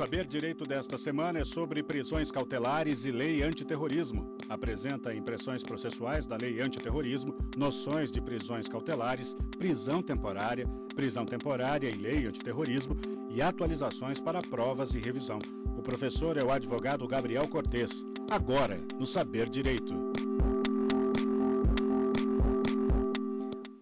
Saber Direito desta semana é sobre prisões cautelares e lei antiterrorismo. Apresenta impressões processuais da lei antiterrorismo, noções de prisões cautelares, prisão temporária, prisão temporária e lei antiterrorismo e atualizações para provas e revisão. O professor é o advogado Gabriel Cortes. Agora, no Saber Direito.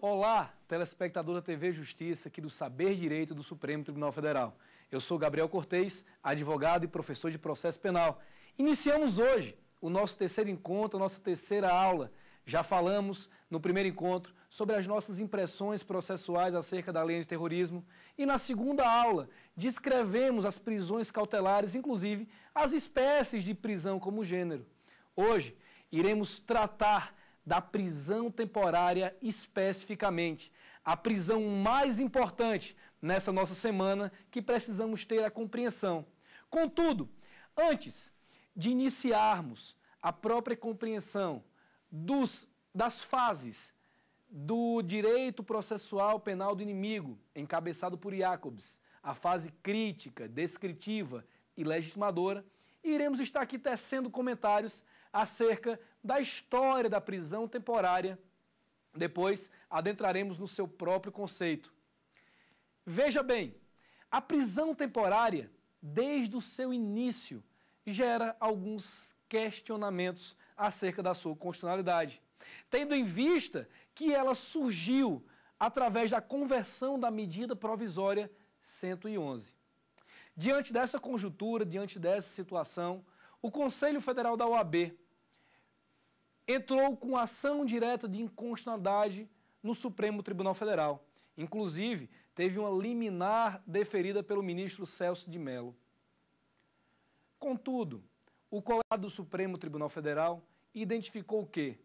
Olá, telespectador da TV Justiça aqui do Saber Direito do Supremo Tribunal Federal. Eu sou Gabriel Cortez, advogado e professor de processo penal. Iniciamos hoje o nosso terceiro encontro, a nossa terceira aula. Já falamos no primeiro encontro sobre as nossas impressões processuais acerca da lei de terrorismo e na segunda aula descrevemos as prisões cautelares, inclusive as espécies de prisão como gênero. Hoje iremos tratar da prisão temporária especificamente, a prisão mais importante, nessa nossa semana que precisamos ter a compreensão. Contudo, antes de iniciarmos a própria compreensão dos, das fases do direito processual penal do inimigo, encabeçado por Jacobs, a fase crítica, descritiva e legitimadora, iremos estar aqui tecendo comentários acerca da história da prisão temporária. Depois adentraremos no seu próprio conceito. Veja bem, a prisão temporária, desde o seu início, gera alguns questionamentos acerca da sua constitucionalidade, tendo em vista que ela surgiu através da conversão da medida provisória 111. Diante dessa conjuntura, diante dessa situação, o Conselho Federal da OAB entrou com ação direta de inconstitucionalidade no Supremo Tribunal Federal. Inclusive, teve uma liminar deferida pelo ministro Celso de Mello. Contudo, o colegiado do Supremo Tribunal Federal identificou que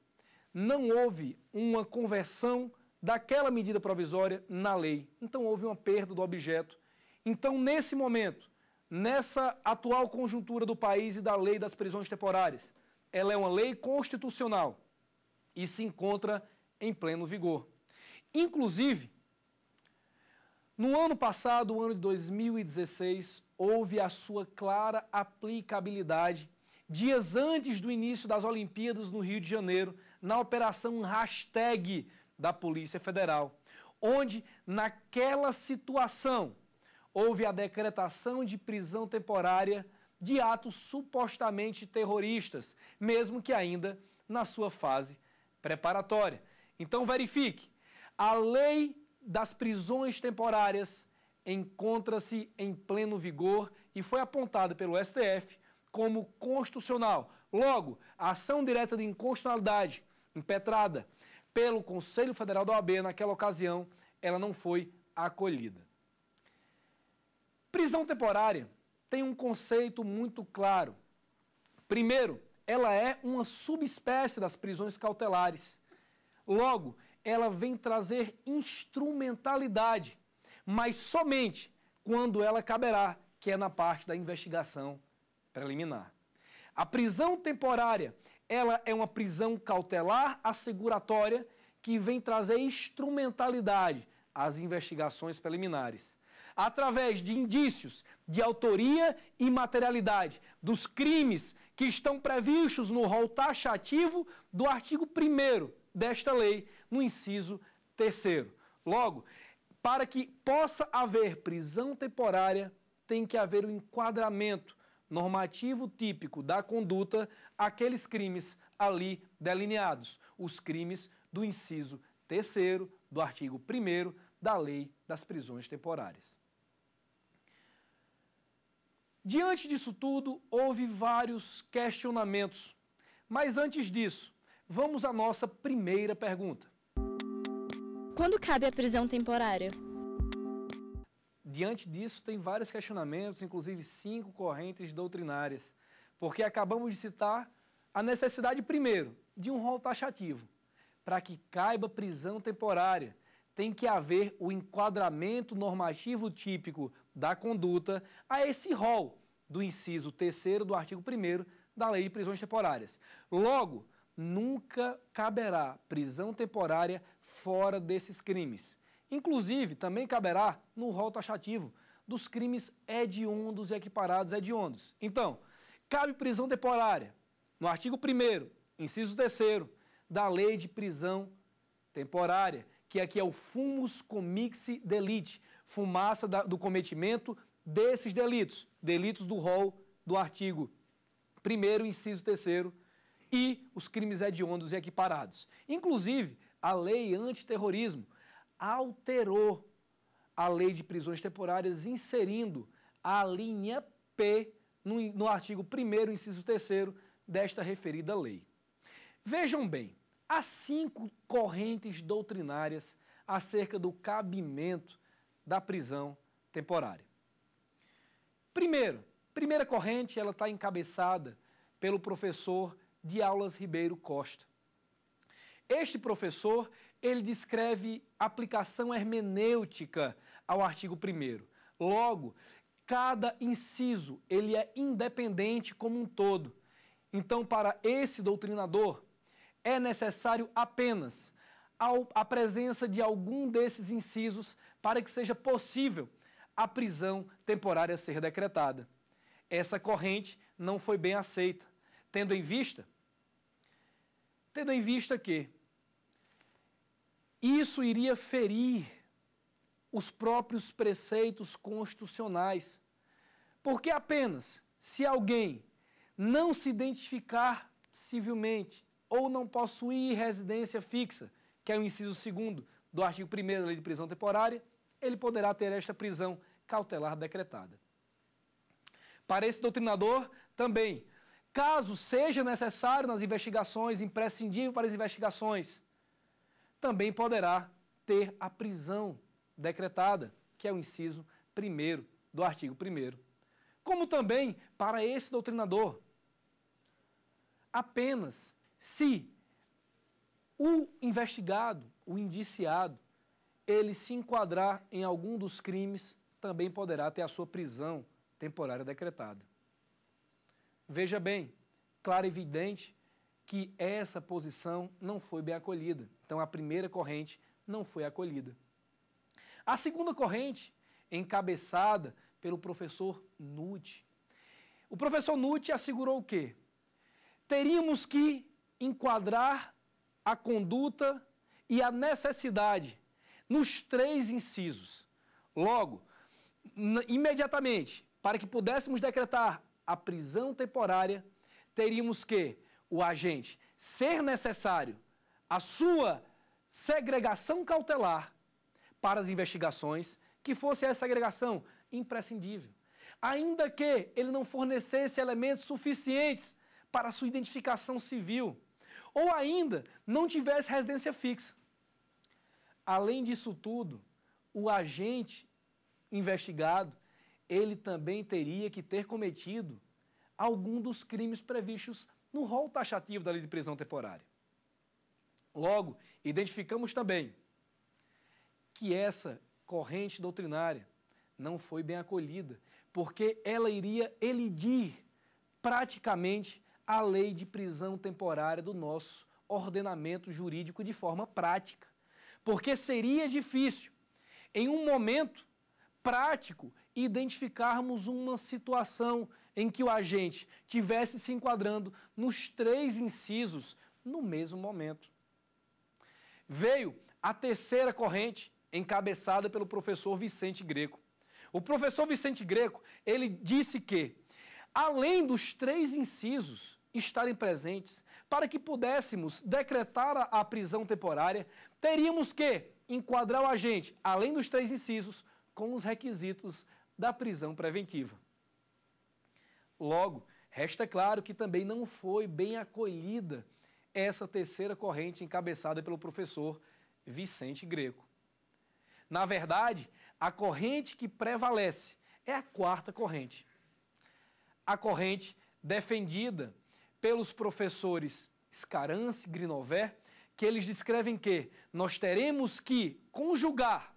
não houve uma conversão daquela medida provisória na lei. Então, houve uma perda do objeto. Então, nesse momento, nessa atual conjuntura do país e da lei das prisões temporárias, ela é uma lei constitucional e se encontra em pleno vigor. Inclusive, no ano passado, o ano de 2016, houve a sua clara aplicabilidade dias antes do início das Olimpíadas no Rio de Janeiro, na operação hashtag da Polícia Federal, onde naquela situação houve a decretação de prisão temporária de atos supostamente terroristas, mesmo que ainda na sua fase preparatória. Então verifique, a lei das prisões temporárias encontra-se em pleno vigor e foi apontada pelo STF como constitucional. Logo, a ação direta de inconstitucionalidade impetrada pelo Conselho Federal da OAB naquela ocasião, ela não foi acolhida. Prisão temporária tem um conceito muito claro. Primeiro, ela é uma subespécie das prisões cautelares. Logo, ela vem trazer instrumentalidade, mas somente quando ela caberá, que é na parte da investigação preliminar. A prisão temporária, ela é uma prisão cautelar asseguratória que vem trazer instrumentalidade às investigações preliminares. Através de indícios de autoria e materialidade dos crimes que estão previstos no rol taxativo do artigo 1 desta lei, no inciso terceiro. Logo, para que possa haver prisão temporária, tem que haver o um enquadramento normativo típico da conduta aqueles crimes ali delineados, os crimes do inciso terceiro do artigo 1 da Lei das Prisões Temporárias. Diante disso tudo, houve vários questionamentos. Mas antes disso, vamos à nossa primeira pergunta. Quando cabe a prisão temporária? Diante disso, tem vários questionamentos, inclusive cinco correntes doutrinárias, porque acabamos de citar a necessidade, primeiro, de um rol taxativo. Para que caiba prisão temporária, tem que haver o enquadramento normativo típico da conduta a esse rol do inciso 3 do artigo 1 da Lei de Prisões Temporárias. Logo, nunca caberá prisão temporária fora desses crimes. Inclusive, também caberá no rol taxativo dos crimes hediondos é e equiparados hediondos. É então, cabe prisão temporária no artigo 1 inciso 3 da Lei de Prisão Temporária, que aqui é o fumus comixi delite, fumaça da, do cometimento desses delitos, delitos do rol do artigo 1 inciso 3 e os crimes hediondos é e equiparados. Inclusive, a lei antiterrorismo, alterou a lei de prisões temporárias, inserindo a linha P no, no artigo 1, inciso 3 desta referida lei. Vejam bem, há cinco correntes doutrinárias acerca do cabimento da prisão temporária. Primeiro, primeira corrente, ela está encabeçada pelo professor de aulas Ribeiro Costa. Este professor, ele descreve aplicação hermenêutica ao artigo 1 Logo, cada inciso, ele é independente como um todo. Então, para esse doutrinador, é necessário apenas a presença de algum desses incisos para que seja possível a prisão temporária ser decretada. Essa corrente não foi bem aceita, tendo em vista tendo em vista que isso iria ferir os próprios preceitos constitucionais. Porque apenas se alguém não se identificar civilmente ou não possuir residência fixa, que é o inciso 2 do artigo 1 da Lei de Prisão Temporária, ele poderá ter esta prisão cautelar decretada. Para esse doutrinador, também caso seja necessário nas investigações, imprescindível para as investigações, também poderá ter a prisão decretada, que é o inciso 1 do artigo 1. Como também para esse doutrinador, apenas se o investigado, o indiciado, ele se enquadrar em algum dos crimes, também poderá ter a sua prisão temporária decretada. Veja bem, claro e evidente que essa posição não foi bem acolhida. Então a primeira corrente não foi acolhida. A segunda corrente, encabeçada pelo professor Nutt. O professor Nutt assegurou o quê? Teríamos que enquadrar a conduta e a necessidade nos três incisos. Logo, imediatamente, para que pudéssemos decretar a prisão temporária, teríamos que o agente ser necessário a sua segregação cautelar para as investigações, que fosse essa segregação imprescindível. Ainda que ele não fornecesse elementos suficientes para sua identificação civil, ou ainda não tivesse residência fixa. Além disso tudo, o agente investigado ele também teria que ter cometido algum dos crimes previstos no rol taxativo da lei de prisão temporária. Logo, identificamos também que essa corrente doutrinária não foi bem acolhida, porque ela iria elidir praticamente a lei de prisão temporária do nosso ordenamento jurídico de forma prática. Porque seria difícil, em um momento prático identificarmos uma situação em que o agente tivesse se enquadrando nos três incisos no mesmo momento. Veio a terceira corrente, encabeçada pelo professor Vicente Greco. O professor Vicente Greco, ele disse que, além dos três incisos estarem presentes, para que pudéssemos decretar a prisão temporária, teríamos que enquadrar o agente, além dos três incisos, com os requisitos da prisão preventiva. Logo, resta claro que também não foi bem acolhida essa terceira corrente encabeçada pelo professor Vicente Greco. Na verdade, a corrente que prevalece é a quarta corrente. A corrente defendida pelos professores Scarance, Grinové, que eles descrevem que nós teremos que conjugar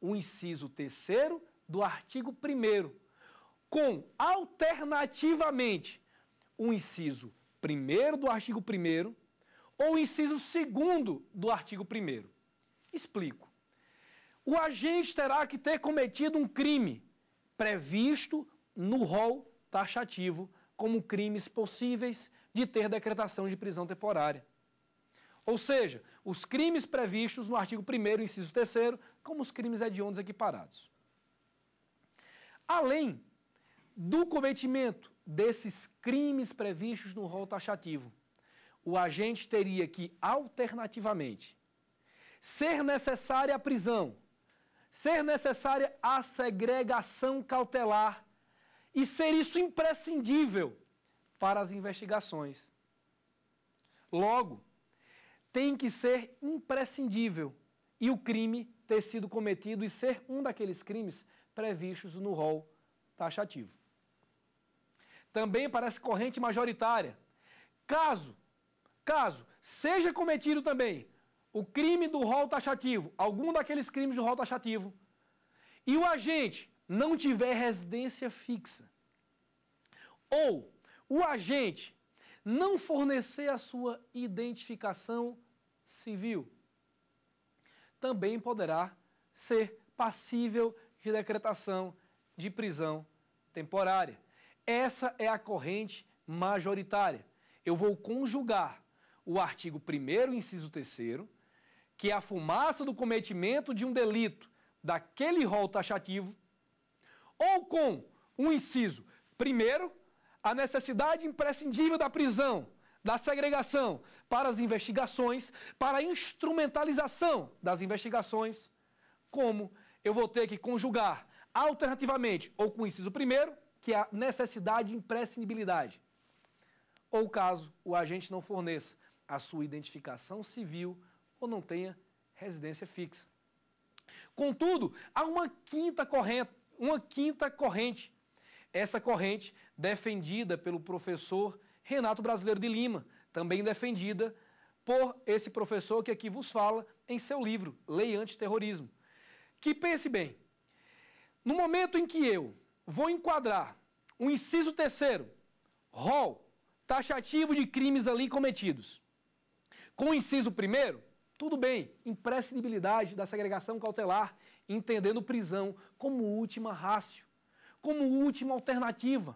o inciso terceiro do artigo 1 com, alternativamente, o inciso 1 do artigo 1 ou o inciso 2 do artigo 1 Explico. O agente terá que ter cometido um crime previsto no rol taxativo como crimes possíveis de ter decretação de prisão temporária. Ou seja, os crimes previstos no artigo 1 inciso 3 como os crimes hediondos equiparados além do cometimento desses crimes previstos no rol taxativo, o agente teria que, alternativamente, ser necessária a prisão, ser necessária a segregação cautelar e ser isso imprescindível para as investigações. Logo, tem que ser imprescindível e o crime ter sido cometido e ser um daqueles crimes previstos no rol taxativo. Também parece corrente majoritária. Caso, caso seja cometido também o crime do rol taxativo, algum daqueles crimes do rol taxativo, e o agente não tiver residência fixa, ou o agente não fornecer a sua identificação civil, também poderá ser passível de decretação de prisão temporária. Essa é a corrente majoritária. Eu vou conjugar o artigo 1, inciso 3, que é a fumaça do cometimento de um delito daquele rol taxativo, ou com o um inciso primeiro, a necessidade imprescindível da prisão, da segregação para as investigações, para a instrumentalização das investigações, como eu vou ter que conjugar alternativamente ou com o inciso primeiro, que é a necessidade e imprescindibilidade, ou caso o agente não forneça a sua identificação civil ou não tenha residência fixa. Contudo, há uma quinta corrente, uma quinta corrente. Essa corrente defendida pelo professor Renato Brasileiro de Lima, também defendida por esse professor que aqui vos fala em seu livro Lei Antiterrorismo que pense bem. No momento em que eu vou enquadrar o um inciso terceiro, rol taxativo de crimes ali cometidos, com o inciso primeiro, tudo bem, imprescindibilidade da segregação cautelar, entendendo prisão como última rácio, como última alternativa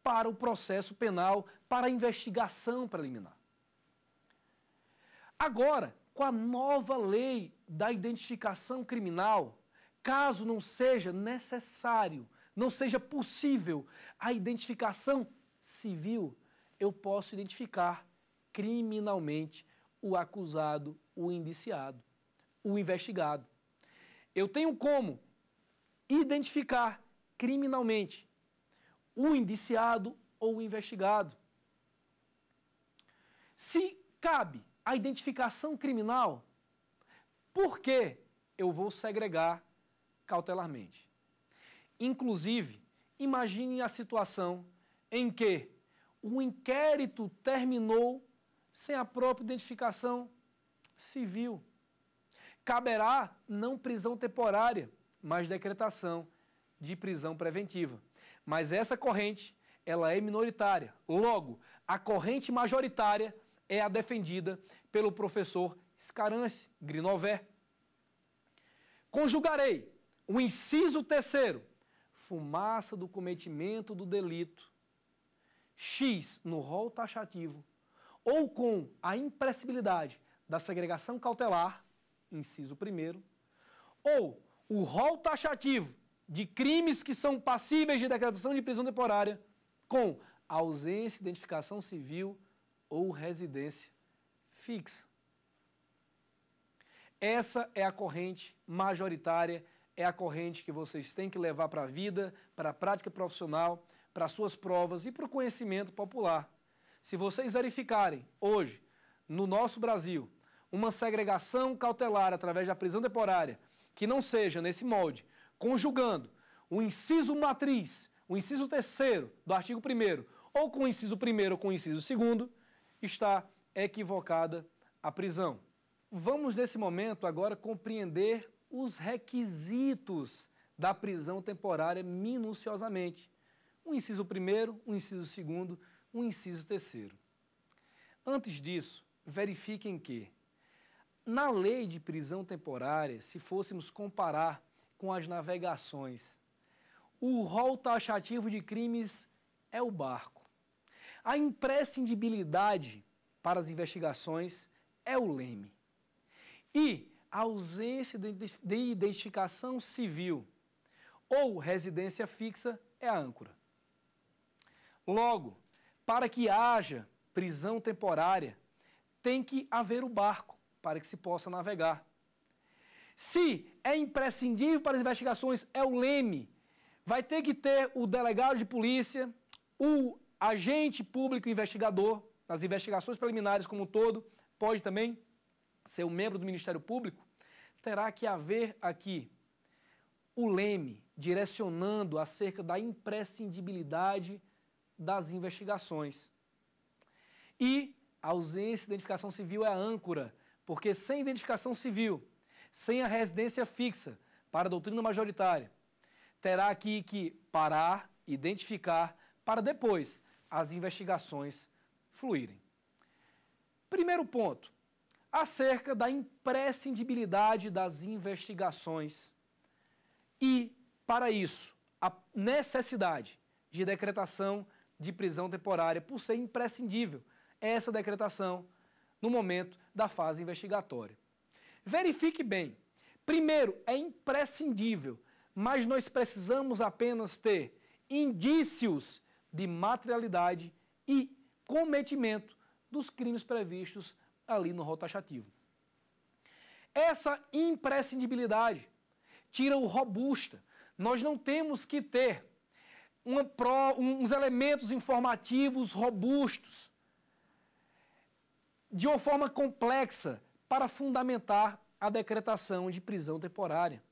para o processo penal, para a investigação preliminar. Agora, com a nova lei da identificação criminal, caso não seja necessário, não seja possível a identificação civil, eu posso identificar criminalmente o acusado, o indiciado, o investigado. Eu tenho como identificar criminalmente o indiciado ou o investigado. Se cabe a identificação criminal, por que eu vou segregar cautelarmente. Inclusive, imagine a situação em que o inquérito terminou sem a própria identificação civil. Caberá não prisão temporária, mas decretação de prisão preventiva. Mas essa corrente, ela é minoritária. Logo, a corrente majoritária é a defendida pelo professor Scarance Grinové. Conjugarei o inciso terceiro, fumaça do cometimento do delito, X no rol taxativo, ou com a impressibilidade da segregação cautelar, inciso primeiro, ou o rol taxativo de crimes que são passíveis de decretação de prisão temporária, com ausência de identificação civil ou residência fixa. Essa é a corrente majoritária é a corrente que vocês têm que levar para a vida, para a prática profissional, para suas provas e para o conhecimento popular. Se vocês verificarem hoje, no nosso Brasil, uma segregação cautelar através da prisão temporária que não seja nesse molde, conjugando o inciso matriz, o inciso terceiro do artigo 1 ou com o inciso 1 ou com o inciso 2 está equivocada a prisão. Vamos nesse momento agora compreender os requisitos da prisão temporária minuciosamente. Um inciso primeiro, um inciso segundo, um inciso terceiro. Antes disso, verifiquem que, na lei de prisão temporária, se fôssemos comparar com as navegações, o rol taxativo de crimes é o barco. A imprescindibilidade para as investigações é o leme. E ausência de identificação civil ou residência fixa é a âncora. Logo, para que haja prisão temporária, tem que haver o barco para que se possa navegar. Se é imprescindível para as investigações, é o leme. Vai ter que ter o delegado de polícia, o agente público investigador, nas investigações preliminares como um todo, pode também ser um membro do Ministério Público, terá que haver aqui o leme direcionando acerca da imprescindibilidade das investigações. E a ausência de identificação civil é a âncora, porque sem identificação civil, sem a residência fixa para a doutrina majoritária, terá aqui que parar, identificar, para depois as investigações fluírem. Primeiro ponto, acerca da imprescindibilidade das investigações e, para isso, a necessidade de decretação de prisão temporária, por ser imprescindível é essa decretação no momento da fase investigatória. Verifique bem. Primeiro, é imprescindível, mas nós precisamos apenas ter indícios de materialidade e cometimento dos crimes previstos ali no rol taxativo. Essa imprescindibilidade tira o robusta. Nós não temos que ter pro, uns elementos informativos robustos de uma forma complexa para fundamentar a decretação de prisão temporária.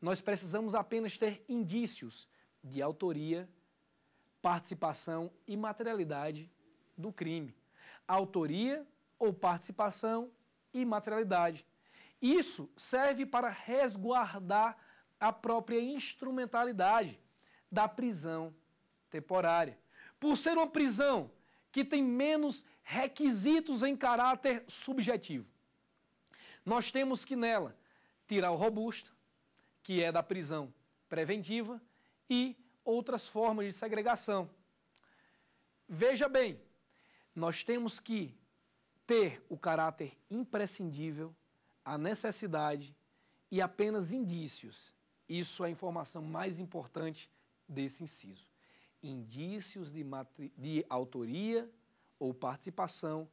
Nós precisamos apenas ter indícios de autoria, participação e materialidade do crime. autoria ou participação e materialidade. Isso serve para resguardar a própria instrumentalidade da prisão temporária. Por ser uma prisão que tem menos requisitos em caráter subjetivo, nós temos que nela tirar o robusto, que é da prisão preventiva, e outras formas de segregação. Veja bem, nós temos que ter o caráter imprescindível, a necessidade e apenas indícios. Isso é a informação mais importante desse inciso. Indícios de, de autoria ou participação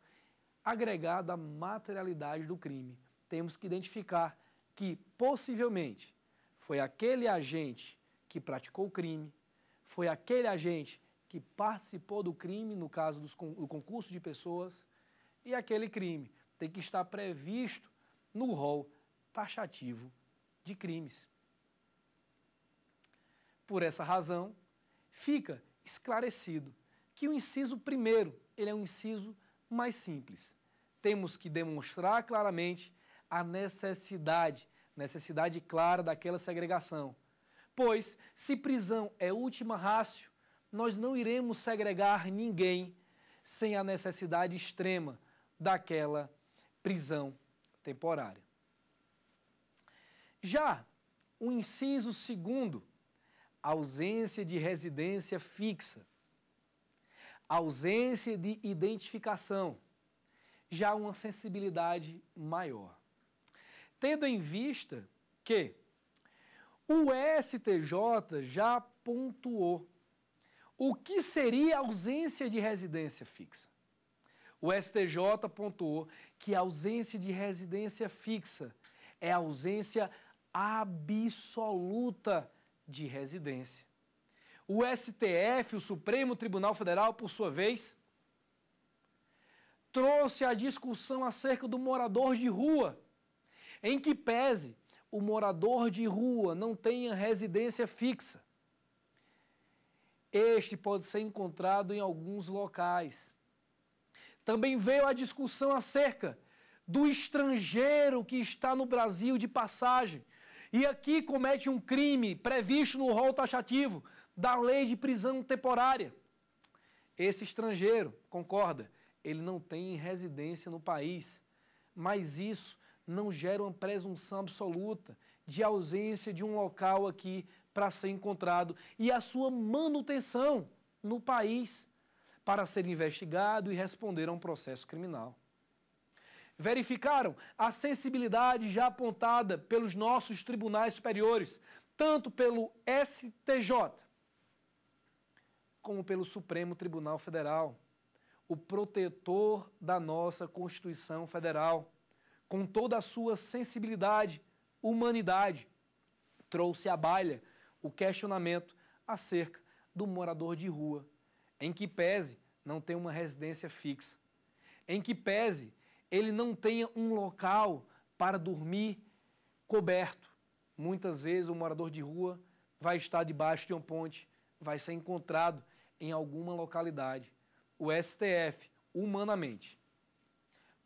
agregada à materialidade do crime. Temos que identificar que possivelmente foi aquele agente que praticou o crime, foi aquele agente que participou do crime, no caso do concurso de pessoas, e aquele crime tem que estar previsto no rol taxativo de crimes. Por essa razão, fica esclarecido que o inciso primeiro ele é um inciso mais simples. Temos que demonstrar claramente a necessidade, necessidade clara daquela segregação. Pois, se prisão é última rácio, nós não iremos segregar ninguém sem a necessidade extrema, daquela prisão temporária. Já o inciso segundo, ausência de residência fixa, ausência de identificação, já uma sensibilidade maior. Tendo em vista que o STJ já pontuou o que seria ausência de residência fixa o STJ pontuou que a ausência de residência fixa é ausência absoluta de residência. O STF, o Supremo Tribunal Federal, por sua vez, trouxe a discussão acerca do morador de rua, em que pese o morador de rua não tenha residência fixa. Este pode ser encontrado em alguns locais, também veio a discussão acerca do estrangeiro que está no Brasil de passagem e aqui comete um crime previsto no rol taxativo da lei de prisão temporária. Esse estrangeiro, concorda, ele não tem residência no país, mas isso não gera uma presunção absoluta de ausência de um local aqui para ser encontrado e a sua manutenção no país para ser investigado e responder a um processo criminal. Verificaram a sensibilidade já apontada pelos nossos tribunais superiores, tanto pelo STJ como pelo Supremo Tribunal Federal, o protetor da nossa Constituição Federal, com toda a sua sensibilidade, humanidade, trouxe à baila o questionamento acerca do morador de rua em que pese não tenha uma residência fixa, em que pese ele não tenha um local para dormir coberto. Muitas vezes o morador de rua vai estar debaixo de uma ponte, vai ser encontrado em alguma localidade. O STF, humanamente,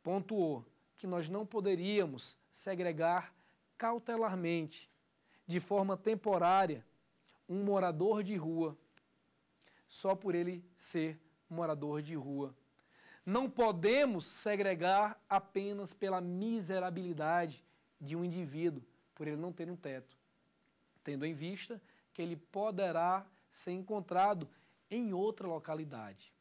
pontuou que nós não poderíamos segregar cautelarmente, de forma temporária, um morador de rua só por ele ser morador de rua. Não podemos segregar apenas pela miserabilidade de um indivíduo, por ele não ter um teto, tendo em vista que ele poderá ser encontrado em outra localidade.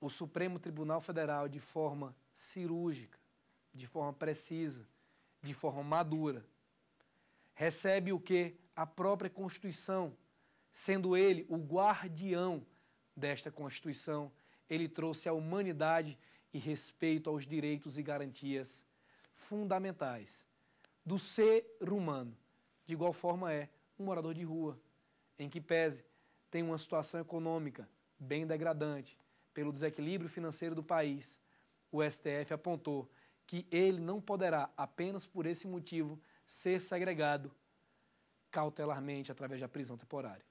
O Supremo Tribunal Federal, de forma cirúrgica, de forma precisa, de forma madura, recebe o que a própria Constituição sendo ele o guardião desta Constituição, ele trouxe à humanidade e respeito aos direitos e garantias fundamentais do ser humano. De igual forma é um morador de rua, em que pese tem uma situação econômica bem degradante pelo desequilíbrio financeiro do país, o STF apontou que ele não poderá, apenas por esse motivo, ser segregado cautelarmente através da prisão temporária.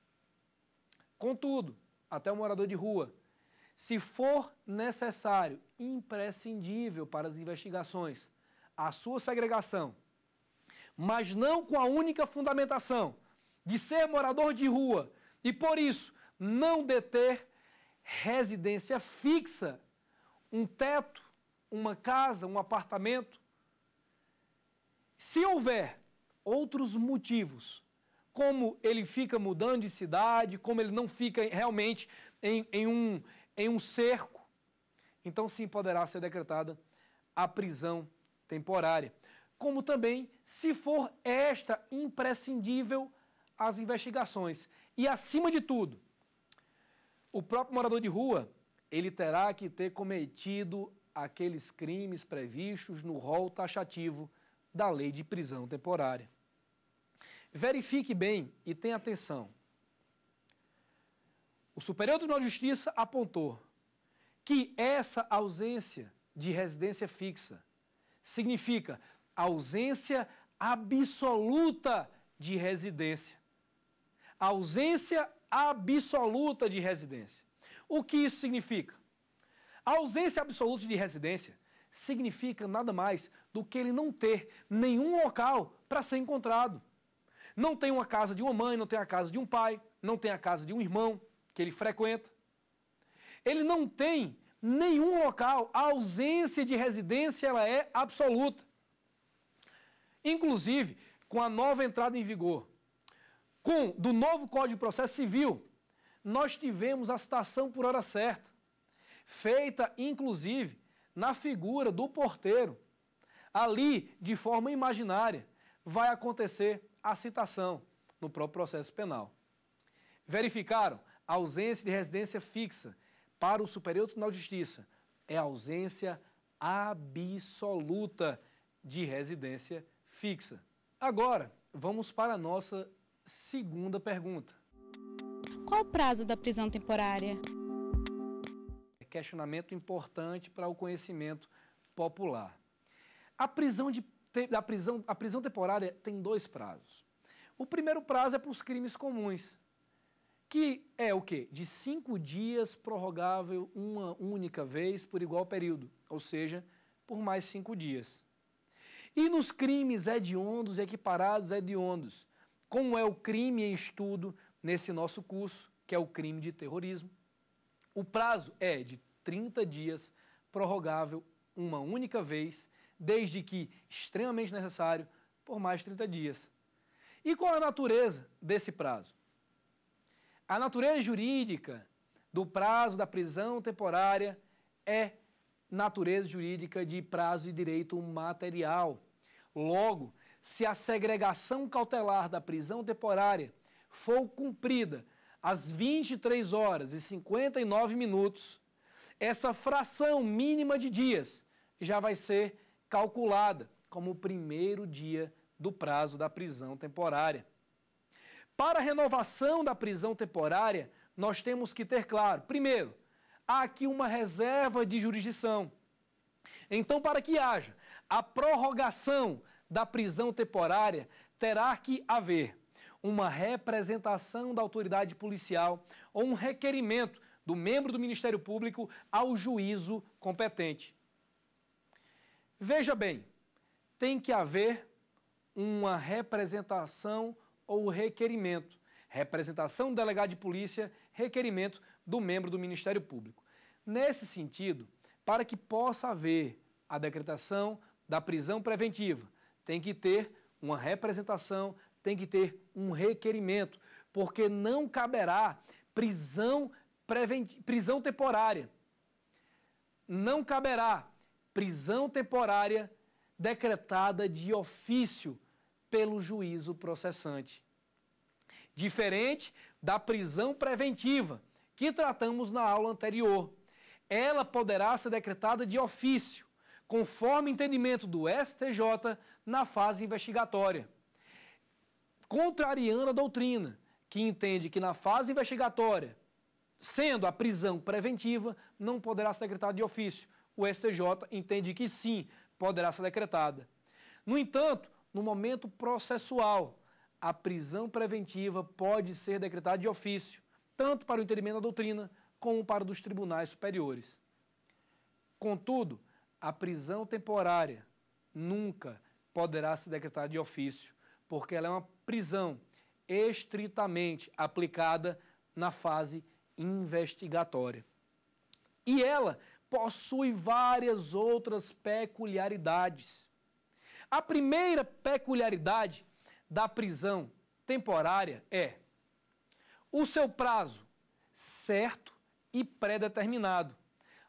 Contudo, até o morador de rua, se for necessário, imprescindível para as investigações, a sua segregação, mas não com a única fundamentação de ser morador de rua e, por isso, não deter residência fixa, um teto, uma casa, um apartamento. Se houver outros motivos como ele fica mudando de cidade, como ele não fica realmente em, em, um, em um cerco, então sim poderá ser decretada a prisão temporária. Como também, se for esta imprescindível, as investigações. E acima de tudo, o próprio morador de rua, ele terá que ter cometido aqueles crimes previstos no rol taxativo da lei de prisão temporária. Verifique bem e tenha atenção. O Superior Tribunal de Justiça apontou que essa ausência de residência fixa significa ausência absoluta de residência. Ausência absoluta de residência. O que isso significa? A ausência absoluta de residência significa nada mais do que ele não ter nenhum local para ser encontrado. Não tem uma casa de uma mãe, não tem a casa de um pai, não tem a casa de um irmão que ele frequenta. Ele não tem nenhum local. A ausência de residência ela é absoluta. Inclusive, com a nova entrada em vigor com do novo Código de Processo Civil, nós tivemos a citação por hora certa, feita inclusive na figura do porteiro. Ali, de forma imaginária, vai acontecer a citação no próprio processo penal. Verificaram a ausência de residência fixa para o Superior Tribunal de Justiça. É ausência absoluta de residência fixa. Agora, vamos para a nossa segunda pergunta. Qual o prazo da prisão temporária? É questionamento importante para o conhecimento popular. A prisão de da prisão, a prisão temporária tem dois prazos. O primeiro prazo é para os crimes comuns, que é o quê? De cinco dias prorrogável uma única vez por igual período, ou seja, por mais cinco dias. E nos crimes hediondos e equiparados hediondos, como é o crime em estudo nesse nosso curso, que é o crime de terrorismo, o prazo é de 30 dias prorrogável uma única vez desde que extremamente necessário, por mais 30 dias. E qual a natureza desse prazo? A natureza jurídica do prazo da prisão temporária é natureza jurídica de prazo de direito material. Logo, se a segregação cautelar da prisão temporária for cumprida às 23 horas e 59 minutos, essa fração mínima de dias já vai ser calculada como o primeiro dia do prazo da prisão temporária. Para a renovação da prisão temporária, nós temos que ter claro, primeiro, há aqui uma reserva de jurisdição. Então, para que haja a prorrogação da prisão temporária, terá que haver uma representação da autoridade policial ou um requerimento do membro do Ministério Público ao juízo competente. Veja bem, tem que haver uma representação ou requerimento. Representação do delegado de polícia, requerimento do membro do Ministério Público. Nesse sentido, para que possa haver a decretação da prisão preventiva, tem que ter uma representação, tem que ter um requerimento, porque não caberá prisão, prisão temporária. Não caberá prisão temporária decretada de ofício pelo juízo processante. Diferente da prisão preventiva, que tratamos na aula anterior, ela poderá ser decretada de ofício, conforme entendimento do STJ na fase investigatória. Contrariando a doutrina, que entende que na fase investigatória, sendo a prisão preventiva, não poderá ser decretada de ofício, o STJ entende que sim, poderá ser decretada. No entanto, no momento processual, a prisão preventiva pode ser decretada de ofício, tanto para o entendimento da doutrina como para dos tribunais superiores. Contudo, a prisão temporária nunca poderá ser decretada de ofício, porque ela é uma prisão estritamente aplicada na fase investigatória. E ela possui várias outras peculiaridades. A primeira peculiaridade da prisão temporária é o seu prazo certo e pré-determinado.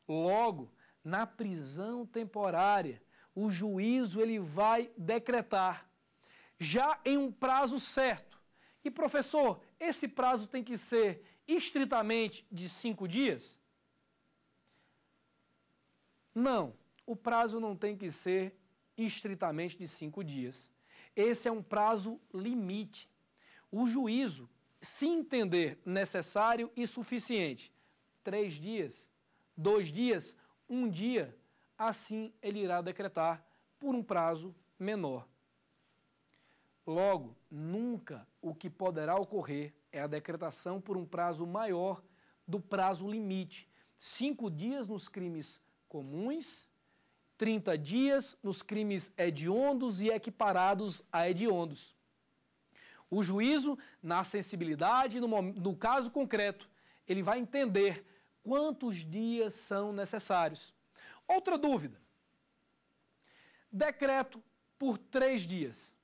Logo, na prisão temporária, o juízo ele vai decretar já em um prazo certo. E professor, esse prazo tem que ser estritamente de cinco dias? Não, o prazo não tem que ser estritamente de cinco dias. Esse é um prazo limite. O juízo, se entender necessário e suficiente, três dias, dois dias, um dia, assim ele irá decretar por um prazo menor. Logo, nunca o que poderá ocorrer é a decretação por um prazo maior do prazo limite. Cinco dias nos crimes comuns, 30 dias nos crimes hediondos e equiparados a hediondos. O juízo, na sensibilidade, no, no caso concreto, ele vai entender quantos dias são necessários. Outra dúvida: decreto por três dias.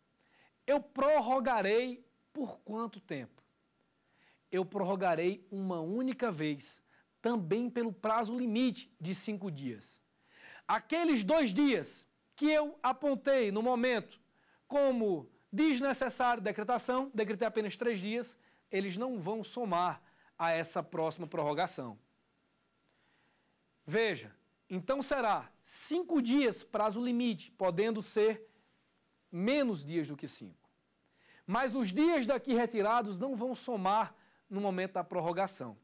Eu prorrogarei por quanto tempo? Eu prorrogarei uma única vez também pelo prazo limite de cinco dias. Aqueles dois dias que eu apontei no momento como desnecessário decretação, decretei apenas três dias, eles não vão somar a essa próxima prorrogação. Veja, então será cinco dias prazo limite, podendo ser menos dias do que cinco. Mas os dias daqui retirados não vão somar no momento da prorrogação.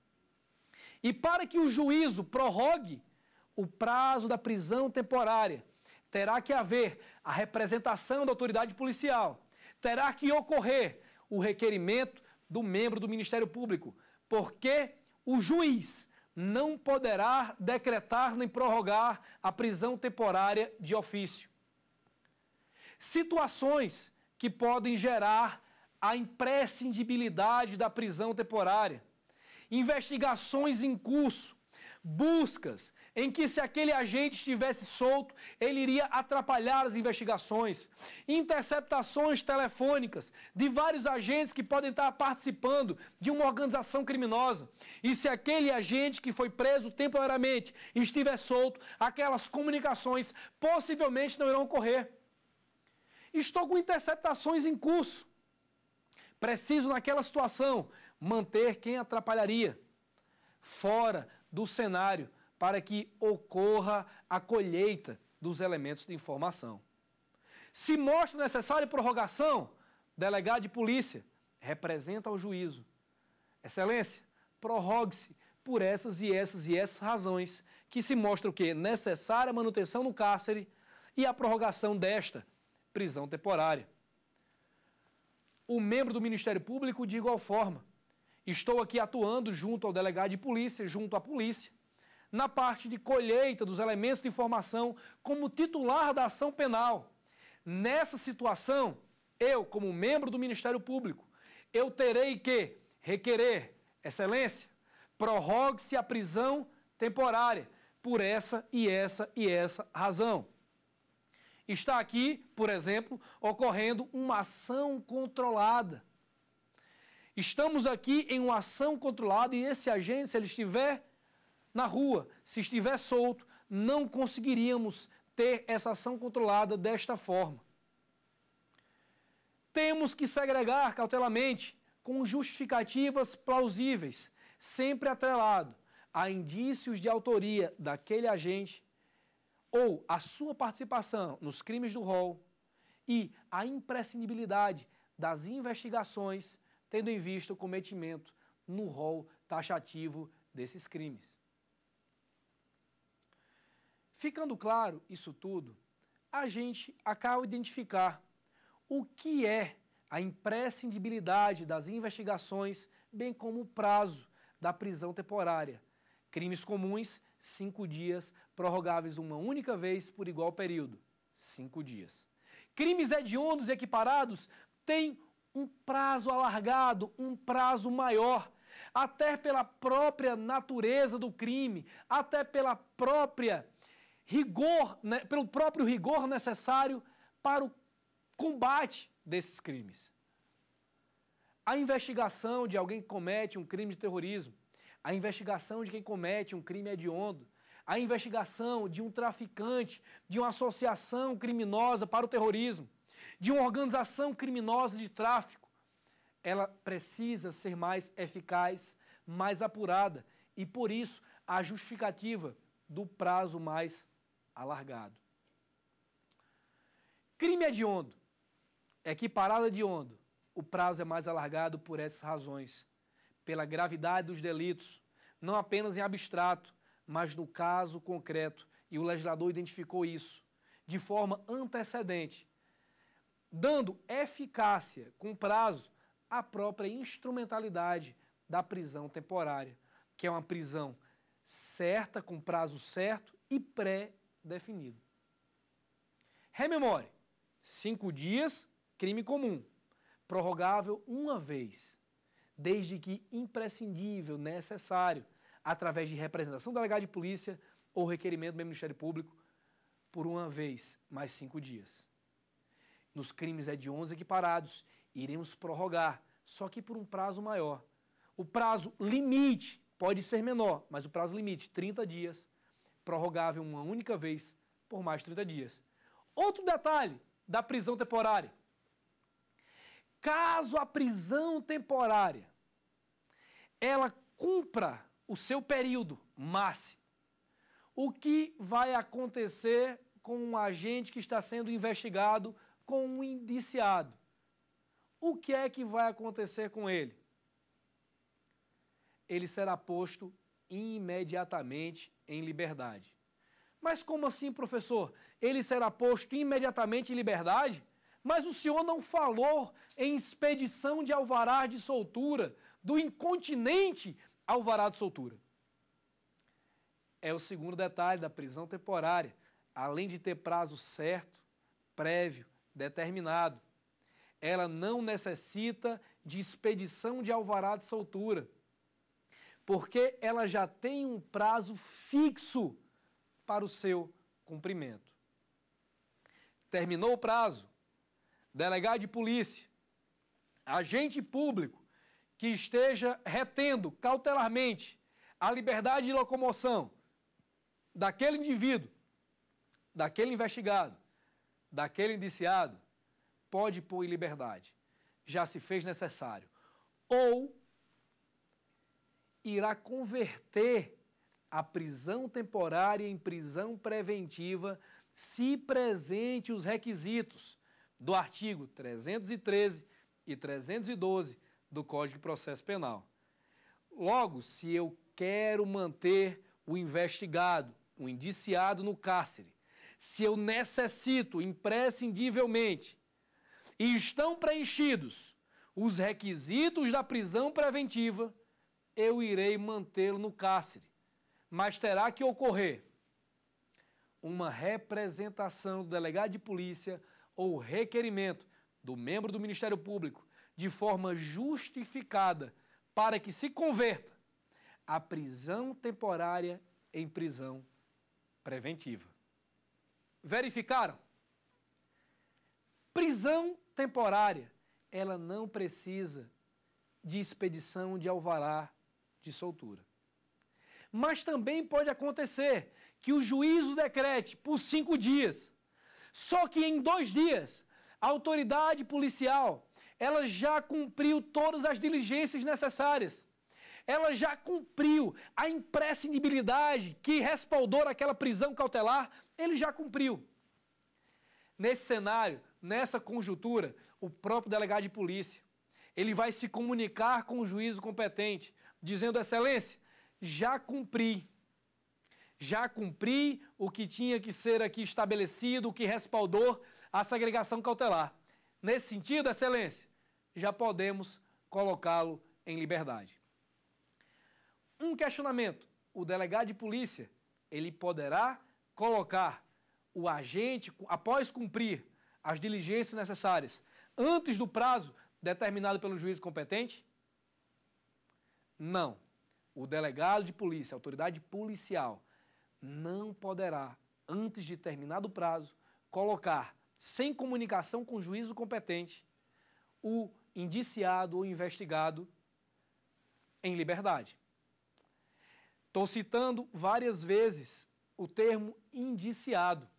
E para que o juízo prorrogue o prazo da prisão temporária, terá que haver a representação da autoridade policial, terá que ocorrer o requerimento do membro do Ministério Público, porque o juiz não poderá decretar nem prorrogar a prisão temporária de ofício. Situações que podem gerar a imprescindibilidade da prisão temporária investigações em curso, buscas em que, se aquele agente estivesse solto, ele iria atrapalhar as investigações, interceptações telefônicas de vários agentes que podem estar participando de uma organização criminosa. E se aquele agente que foi preso temporariamente estiver solto, aquelas comunicações possivelmente não irão ocorrer. Estou com interceptações em curso. Preciso, naquela situação, manter quem atrapalharia fora do cenário para que ocorra a colheita dos elementos de informação. Se mostra necessária prorrogação, delegado de polícia representa ao juízo. Excelência, prorrogue-se por essas e essas e essas razões que se mostra o que necessária manutenção no cárcere e a prorrogação desta prisão temporária. O membro do Ministério Público de igual forma Estou aqui atuando junto ao delegado de polícia, junto à polícia, na parte de colheita dos elementos de informação como titular da ação penal. Nessa situação, eu, como membro do Ministério Público, eu terei que requerer, excelência, prorrogue-se a prisão temporária por essa e essa e essa razão. Está aqui, por exemplo, ocorrendo uma ação controlada Estamos aqui em uma ação controlada e esse agente, se ele estiver na rua, se estiver solto, não conseguiríamos ter essa ação controlada desta forma. Temos que segregar cautelamente com justificativas plausíveis, sempre atrelado a indícios de autoria daquele agente ou a sua participação nos crimes do rol e a imprescindibilidade das investigações tendo em vista o cometimento no rol taxativo desses crimes. Ficando claro isso tudo, a gente acaba identificar o que é a imprescindibilidade das investigações, bem como o prazo da prisão temporária. Crimes comuns, cinco dias, prorrogáveis uma única vez por igual período, cinco dias. Crimes hediondos e equiparados têm um prazo alargado, um prazo maior, até pela própria natureza do crime, até pela própria rigor, né, pelo próprio rigor necessário para o combate desses crimes. A investigação de alguém que comete um crime de terrorismo, a investigação de quem comete um crime hediondo, a investigação de um traficante, de uma associação criminosa para o terrorismo, de uma organização criminosa de tráfico, ela precisa ser mais eficaz, mais apurada e, por isso, a justificativa do prazo mais alargado. Crime hediondo, equiparado é hediondo, o prazo é mais alargado por essas razões, pela gravidade dos delitos, não apenas em abstrato, mas no caso concreto, e o legislador identificou isso, de forma antecedente dando eficácia com prazo à própria instrumentalidade da prisão temporária, que é uma prisão certa, com prazo certo e pré-definido. Rememore: cinco dias, crime comum, prorrogável uma vez, desde que imprescindível, necessário, através de representação delegada de polícia ou requerimento do Ministério Público, por uma vez, mais cinco dias nos crimes é de 11 equiparados. Iremos prorrogar, só que por um prazo maior. O prazo limite pode ser menor, mas o prazo limite, 30 dias, prorrogável uma única vez por mais 30 dias. Outro detalhe da prisão temporária. Caso a prisão temporária ela cumpra o seu período máximo, o que vai acontecer com um agente que está sendo investigado com um indiciado, o que é que vai acontecer com ele? Ele será posto imediatamente em liberdade. Mas como assim, professor? Ele será posto imediatamente em liberdade? Mas o senhor não falou em expedição de alvará de soltura, do incontinente alvará de soltura. É o segundo detalhe da prisão temporária. Além de ter prazo certo, prévio, determinado. Ela não necessita de expedição de alvará de soltura, porque ela já tem um prazo fixo para o seu cumprimento. Terminou o prazo, delegado de polícia, agente público que esteja retendo cautelarmente a liberdade de locomoção daquele indivíduo, daquele investigado, daquele indiciado, pode pôr em liberdade, já se fez necessário. Ou irá converter a prisão temporária em prisão preventiva se presente os requisitos do artigo 313 e 312 do Código de Processo Penal. Logo, se eu quero manter o investigado, o indiciado no cárcere, se eu necessito imprescindivelmente e estão preenchidos os requisitos da prisão preventiva, eu irei mantê-lo no cárcere, mas terá que ocorrer uma representação do delegado de polícia ou requerimento do membro do Ministério Público de forma justificada para que se converta a prisão temporária em prisão preventiva verificaram. Prisão temporária, ela não precisa de expedição de alvará de soltura. Mas também pode acontecer que o juízo decrete por cinco dias. Só que em dois dias, a autoridade policial ela já cumpriu todas as diligências necessárias ela já cumpriu a imprescindibilidade que respaldou aquela prisão cautelar, ele já cumpriu. Nesse cenário, nessa conjuntura, o próprio delegado de polícia, ele vai se comunicar com o juízo competente, dizendo, excelência, já cumpri, já cumpri o que tinha que ser aqui estabelecido, o que respaldou a segregação cautelar. Nesse sentido, excelência, já podemos colocá-lo em liberdade um questionamento. O delegado de polícia, ele poderá colocar o agente, após cumprir as diligências necessárias, antes do prazo determinado pelo juiz competente? Não. O delegado de polícia, a autoridade policial, não poderá, antes de terminado o prazo, colocar, sem comunicação com o juízo competente, o indiciado ou investigado em liberdade. Estou citando várias vezes o termo indiciado.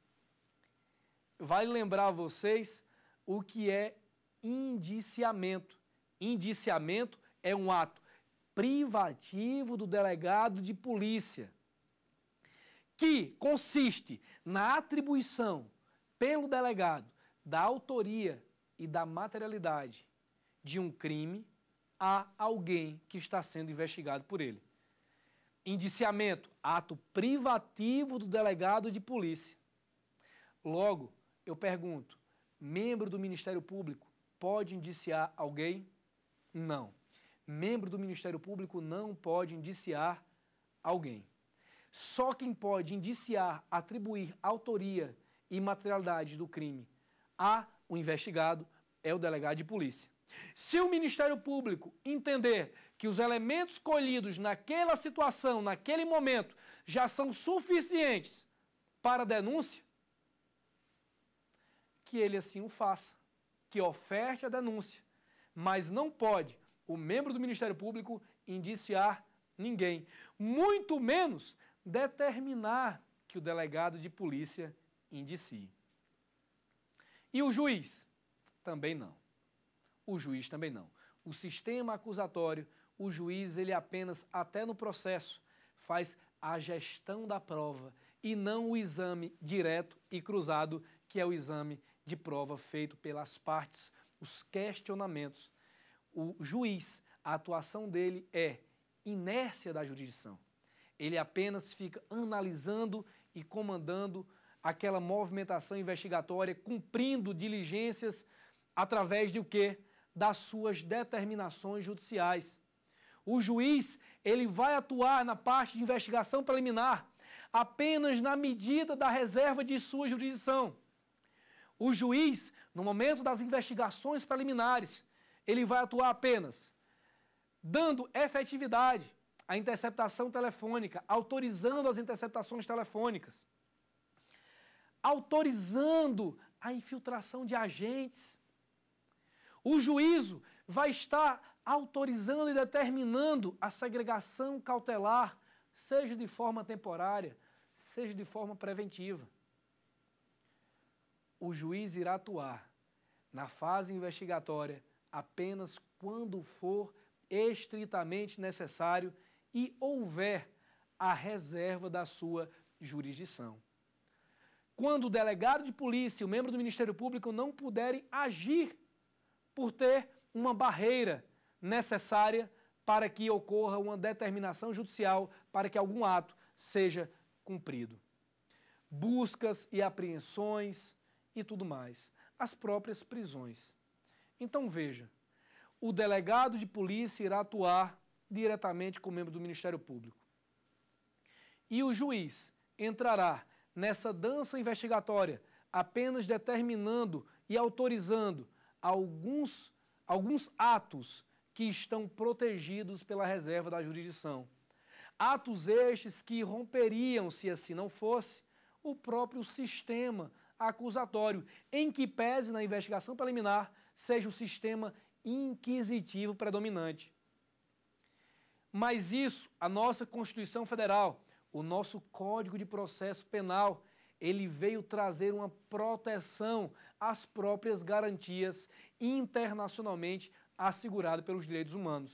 Vai vale lembrar a vocês o que é indiciamento. Indiciamento é um ato privativo do delegado de polícia, que consiste na atribuição pelo delegado da autoria e da materialidade de um crime a alguém que está sendo investigado por ele. Indiciamento, ato privativo do delegado de polícia. Logo, eu pergunto: membro do Ministério Público pode indiciar alguém? Não. Membro do Ministério Público não pode indiciar alguém. Só quem pode indiciar, atribuir autoria e materialidade do crime a o investigado é o delegado de polícia. Se o Ministério Público entender que os elementos colhidos naquela situação, naquele momento, já são suficientes para a denúncia, que ele assim o faça, que oferte a denúncia. Mas não pode o membro do Ministério Público indiciar ninguém, muito menos determinar que o delegado de polícia indicie. E o juiz? Também não. O juiz também não. O sistema acusatório o juiz ele apenas, até no processo, faz a gestão da prova e não o exame direto e cruzado, que é o exame de prova feito pelas partes, os questionamentos. O juiz, a atuação dele é inércia da jurisdição. Ele apenas fica analisando e comandando aquela movimentação investigatória, cumprindo diligências através de o quê? Das suas determinações judiciais. O juiz, ele vai atuar na parte de investigação preliminar apenas na medida da reserva de sua jurisdição. O juiz, no momento das investigações preliminares, ele vai atuar apenas dando efetividade à interceptação telefônica, autorizando as interceptações telefônicas, autorizando a infiltração de agentes. O juízo vai estar autorizando e determinando a segregação cautelar, seja de forma temporária, seja de forma preventiva. O juiz irá atuar na fase investigatória apenas quando for estritamente necessário e houver a reserva da sua jurisdição. Quando o delegado de polícia e o membro do Ministério Público não puderem agir por ter uma barreira necessária para que ocorra uma determinação judicial para que algum ato seja cumprido. Buscas e apreensões e tudo mais. As próprias prisões. Então veja, o delegado de polícia irá atuar diretamente com o membro do Ministério Público. E o juiz entrará nessa dança investigatória apenas determinando e autorizando alguns, alguns atos que estão protegidos pela reserva da jurisdição. Atos estes que romperiam, se assim não fosse, o próprio sistema acusatório, em que pese na investigação preliminar seja o sistema inquisitivo predominante. Mas isso, a nossa Constituição Federal, o nosso Código de Processo Penal, ele veio trazer uma proteção às próprias garantias internacionalmente assegurado pelos direitos humanos.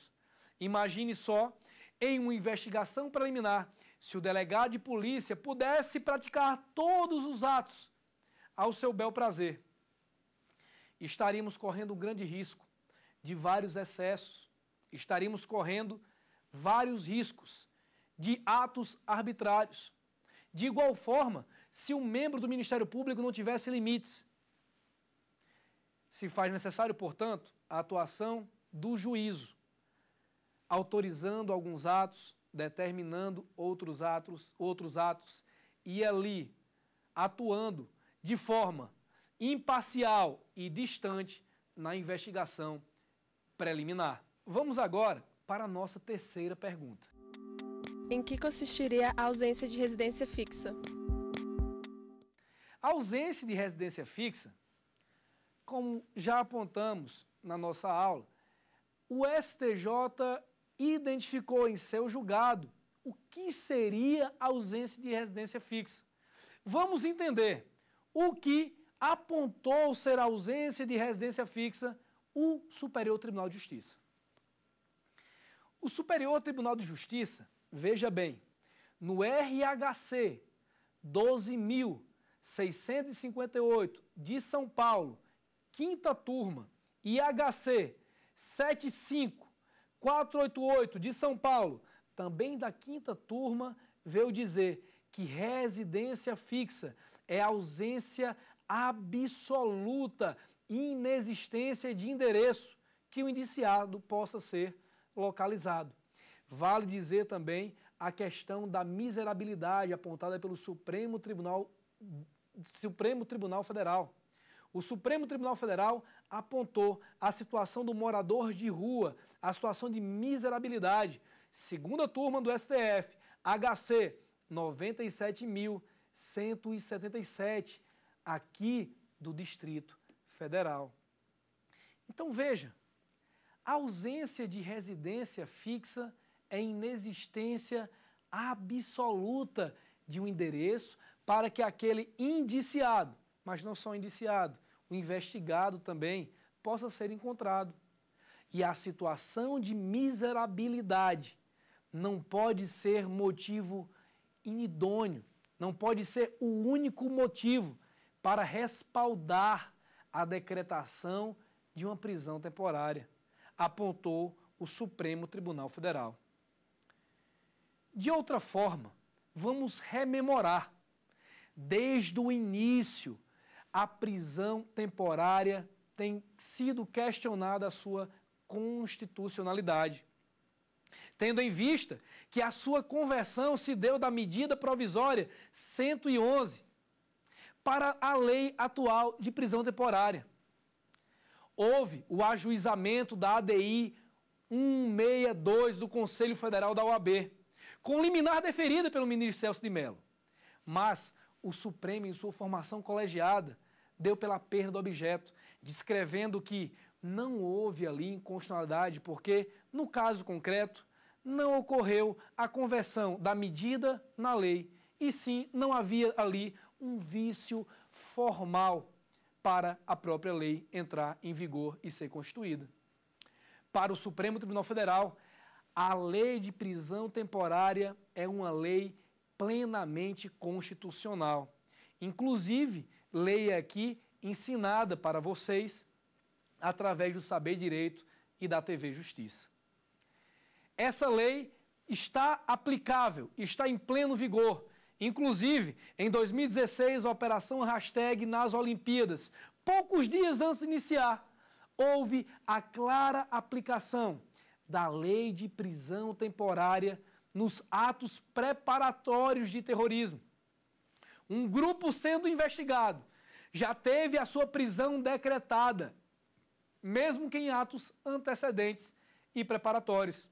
Imagine só, em uma investigação preliminar, se o delegado de polícia pudesse praticar todos os atos ao seu bel prazer. Estaríamos correndo um grande risco de vários excessos, estaríamos correndo vários riscos de atos arbitrários. De igual forma, se um membro do Ministério Público não tivesse limites, se faz necessário, portanto, a atuação do juízo, autorizando alguns atos, determinando outros atos, outros atos e ali atuando de forma imparcial e distante na investigação preliminar. Vamos agora para a nossa terceira pergunta. Em que consistiria a ausência de residência fixa? A ausência de residência fixa como já apontamos na nossa aula, o STJ identificou em seu julgado o que seria ausência de residência fixa. Vamos entender o que apontou ser ausência de residência fixa o Superior Tribunal de Justiça. O Superior Tribunal de Justiça, veja bem, no RHC 12.658 de São Paulo, quinta turma, IHC 75488 de São Paulo, também da quinta turma, veio dizer que residência fixa é ausência absoluta, inexistência de endereço que o indiciado possa ser localizado. Vale dizer também a questão da miserabilidade apontada pelo Supremo Tribunal Supremo Tribunal Federal. O Supremo Tribunal Federal apontou a situação do morador de rua, a situação de miserabilidade. Segunda turma do STF, HC 97.177, aqui do Distrito Federal. Então veja, a ausência de residência fixa é inexistência absoluta de um endereço para que aquele indiciado, mas não só indiciado, o investigado também possa ser encontrado. E a situação de miserabilidade não pode ser motivo inidôneo, não pode ser o único motivo para respaldar a decretação de uma prisão temporária, apontou o Supremo Tribunal Federal. De outra forma, vamos rememorar, desde o início a prisão temporária tem sido questionada a sua constitucionalidade. Tendo em vista que a sua conversão se deu da medida provisória 111 para a lei atual de prisão temporária. Houve o ajuizamento da ADI 162 do Conselho Federal da OAB, com liminar deferida pelo ministro Celso de Mello. Mas o Supremo, em sua formação colegiada, deu pela perda do objeto, descrevendo que não houve ali inconstitucionalidade, porque, no caso concreto, não ocorreu a conversão da medida na lei, e sim não havia ali um vício formal para a própria lei entrar em vigor e ser constituída. Para o Supremo Tribunal Federal, a lei de prisão temporária é uma lei plenamente constitucional. Inclusive, leia aqui ensinada para vocês através do Saber Direito e da TV Justiça. Essa lei está aplicável, está em pleno vigor. Inclusive, em 2016, a Operação Hashtag nas Olimpíadas, poucos dias antes de iniciar, houve a clara aplicação da lei de prisão temporária nos atos preparatórios de terrorismo um grupo sendo investigado, já teve a sua prisão decretada, mesmo que em atos antecedentes e preparatórios.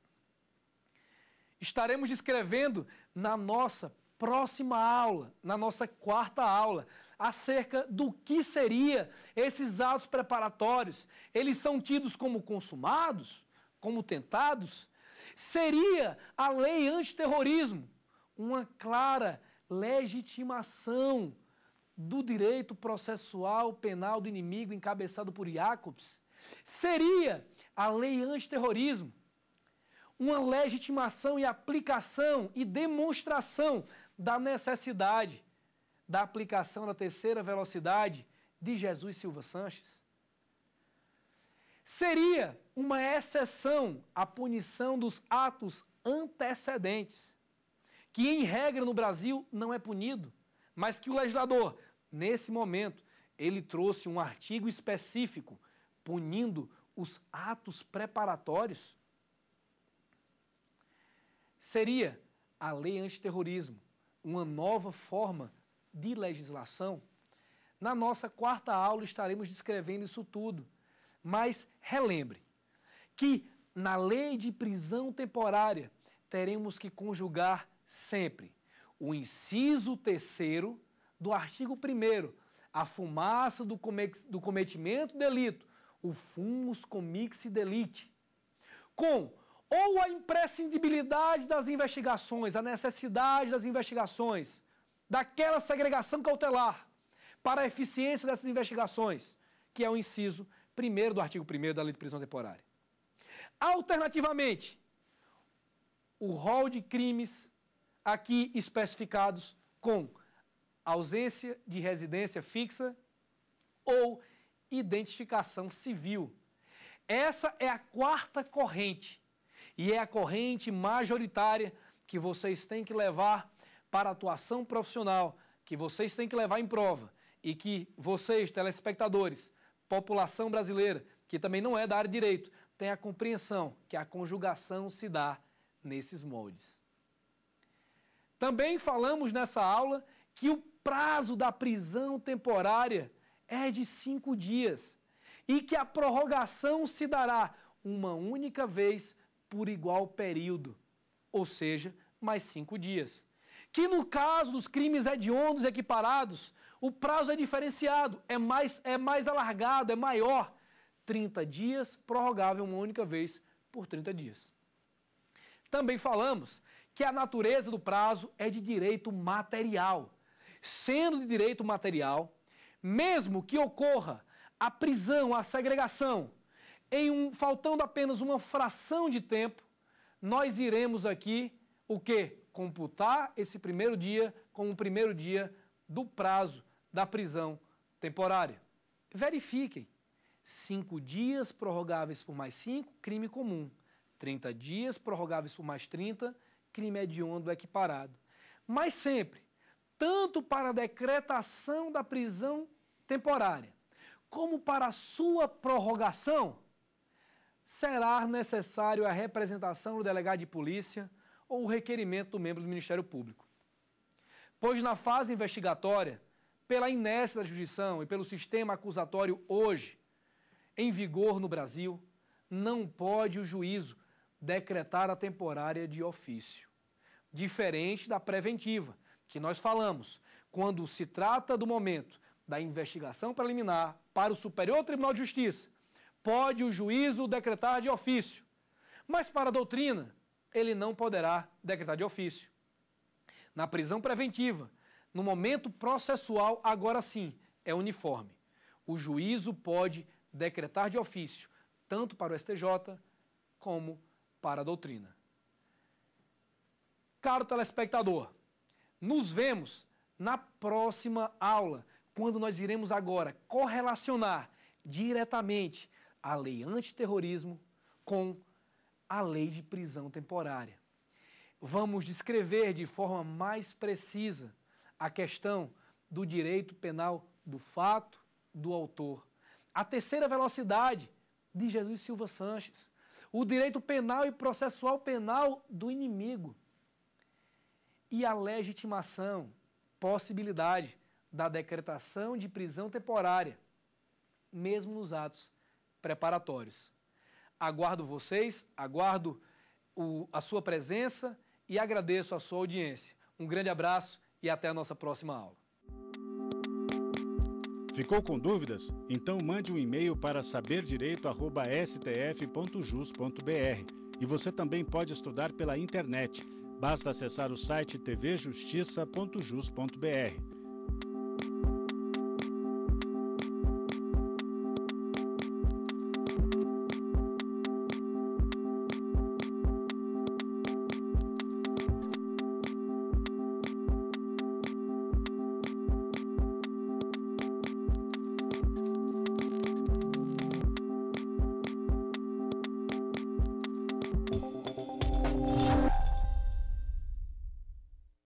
Estaremos descrevendo na nossa próxima aula, na nossa quarta aula, acerca do que seria esses atos preparatórios. Eles são tidos como consumados, como tentados? Seria a lei antiterrorismo uma clara legitimação do direito processual penal do inimigo encabeçado por Jacobs seria a lei antiterrorismo, uma legitimação e aplicação e demonstração da necessidade da aplicação da terceira velocidade de Jesus Silva Sanches. Seria uma exceção à punição dos atos antecedentes que em regra no Brasil não é punido, mas que o legislador, nesse momento, ele trouxe um artigo específico punindo os atos preparatórios? Seria a lei antiterrorismo uma nova forma de legislação? Na nossa quarta aula estaremos descrevendo isso tudo, mas relembre que na lei de prisão temporária teremos que conjugar sempre o inciso terceiro do artigo 1 a fumaça do, do cometimento do delito, o fumus comixe delite, com ou a imprescindibilidade das investigações, a necessidade das investigações, daquela segregação cautelar para a eficiência dessas investigações, que é o inciso primeiro do artigo 1 da Lei de Prisão Temporária. Alternativamente, o rol de crimes aqui especificados com ausência de residência fixa ou identificação civil. Essa é a quarta corrente e é a corrente majoritária que vocês têm que levar para a atuação profissional, que vocês têm que levar em prova e que vocês, telespectadores, população brasileira, que também não é da área de direito, tem a compreensão que a conjugação se dá nesses moldes. Também falamos nessa aula que o prazo da prisão temporária é de cinco dias e que a prorrogação se dará uma única vez por igual período, ou seja, mais cinco dias. Que no caso dos crimes hediondos equiparados, o prazo é diferenciado, é mais, é mais alargado, é maior. 30 dias, prorrogável uma única vez por 30 dias. Também falamos que a natureza do prazo é de direito material. Sendo de direito material, mesmo que ocorra a prisão, a segregação, em um faltando apenas uma fração de tempo, nós iremos aqui o que computar esse primeiro dia como o primeiro dia do prazo da prisão temporária. Verifiquem. Cinco dias prorrogáveis por mais cinco, crime comum. 30 dias prorrogáveis por mais 30, crime hediondo equiparado. Mas sempre, tanto para a decretação da prisão temporária, como para a sua prorrogação, será necessário a representação do delegado de polícia ou o requerimento do membro do Ministério Público. Pois na fase investigatória, pela inércia da jurisdição e pelo sistema acusatório hoje em vigor no Brasil, não pode o juízo decretar a temporária de ofício diferente da preventiva, que nós falamos. Quando se trata do momento da investigação preliminar para o Superior Tribunal de Justiça, pode o juízo decretar de ofício, mas para a doutrina, ele não poderá decretar de ofício. Na prisão preventiva, no momento processual, agora sim, é uniforme. O juízo pode decretar de ofício, tanto para o STJ como para a doutrina. Caro telespectador, nos vemos na próxima aula, quando nós iremos agora correlacionar diretamente a lei antiterrorismo com a lei de prisão temporária. Vamos descrever de forma mais precisa a questão do direito penal do fato do autor. A terceira velocidade de Jesus Silva Sanches. O direito penal e processual penal do inimigo e a legitimação, possibilidade da decretação de prisão temporária, mesmo nos atos preparatórios. Aguardo vocês, aguardo o, a sua presença e agradeço a sua audiência. Um grande abraço e até a nossa próxima aula. Ficou com dúvidas? Então mande um e-mail para saberdireito.stf.jus.br. E você também pode estudar pela internet Basta acessar o site tvjustiça.jus.br.